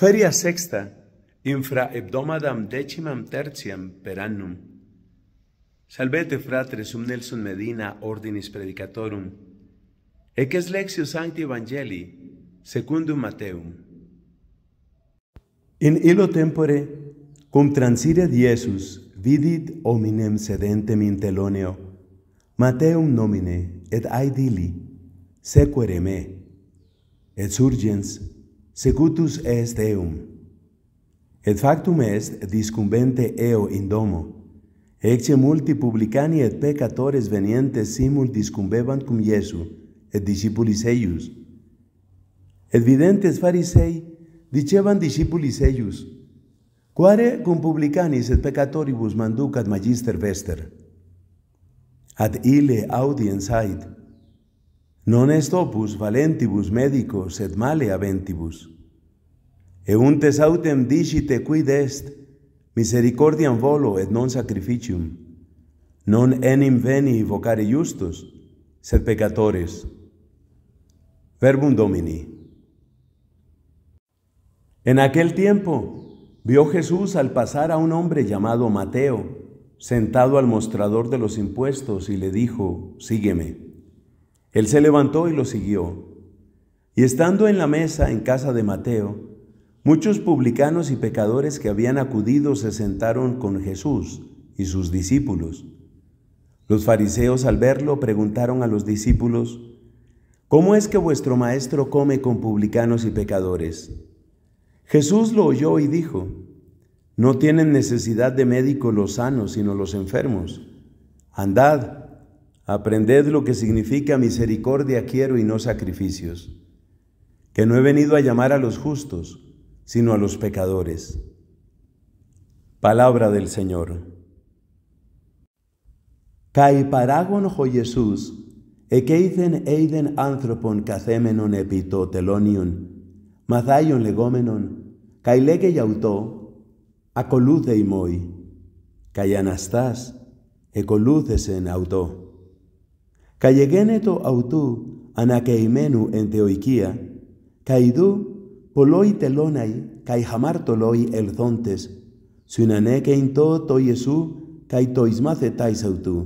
Feria sexta, infra hebdomadam decimam tertiam per annum. Salvete fratres um Nelson Medina ordinis predicatorum. Ec es lexio sancti evangelii secundum Mateum. In illo tempore, cum transiret Iesus, vidit hominem sedentem in teloneo, Mateum nomine et aedili, sequere me, et surgens secutus est eum. Et factum est discumbente eo in domo. Ecce multi publicani et peccatores venientes simul discumbebant cum Iesu, et discipulis eius. Et videntes farisei, dicevan discipulis eius, quare cum publicanis et peccatoribus manducat magister vester. Ad ile audiens ait, Non est valentibus medicos et male aventibus. Euntes autem dicite quid est, misericordiam volo et non sacrificium. Non enim veni vocare justos, sed peccatores. Verbum Domini. En aquel tiempo vio Jesús al pasar a un hombre llamado Mateo, sentado al mostrador de los impuestos, y le dijo, sígueme. Él se levantó y lo siguió. Y estando en la mesa en casa de Mateo, muchos publicanos y pecadores que habían acudido se sentaron con Jesús y sus discípulos. Los fariseos al verlo preguntaron a los discípulos, ¿Cómo es que vuestro maestro come con publicanos y pecadores? Jesús lo oyó y dijo, No tienen necesidad de médico los sanos, sino los enfermos. Andad, Aprended lo que significa misericordia quiero y no sacrificios, que no he venido a llamar a los justos, sino a los pecadores. Palabra del Señor. Kai paragon ho Jesús, ekeithen eiden anthropon kathemenon epitotelonion, mazaion legomenon, kai y autó, acoluz deimoi, kai anastas, ecoluz en autó. Kayegeneto autú anakeimenu en teoiquía, kaidú poloi telonai, kaihamar toloi elzontes, sunaneke into toyesu, kaitoismacetais autú.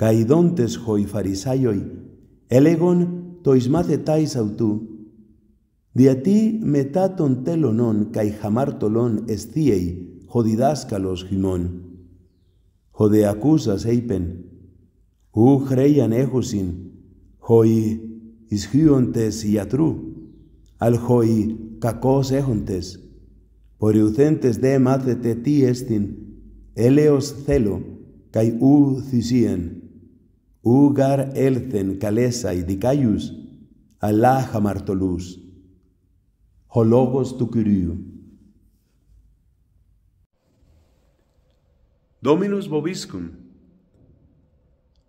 Caidontes hoi farisayoi, elegon toismacetais autú. Diati metaton telonon kaihamar tolon estiei, jodidáscalos gimón. Jodeacusas eipen, ο χρέι ανέχουσιν χοί ισχύοντες ιατρού, αλ χοί κακός έχοντες, pori δε μάθετε τι έστιν, έλεος θέλω, καί ου θυσίεν, ου γαρ έλθεν καλέσα ειδικάιους, αλλά χαμαρτωλούς. Ο λόγος του Κυρίου. Dominus boviscum,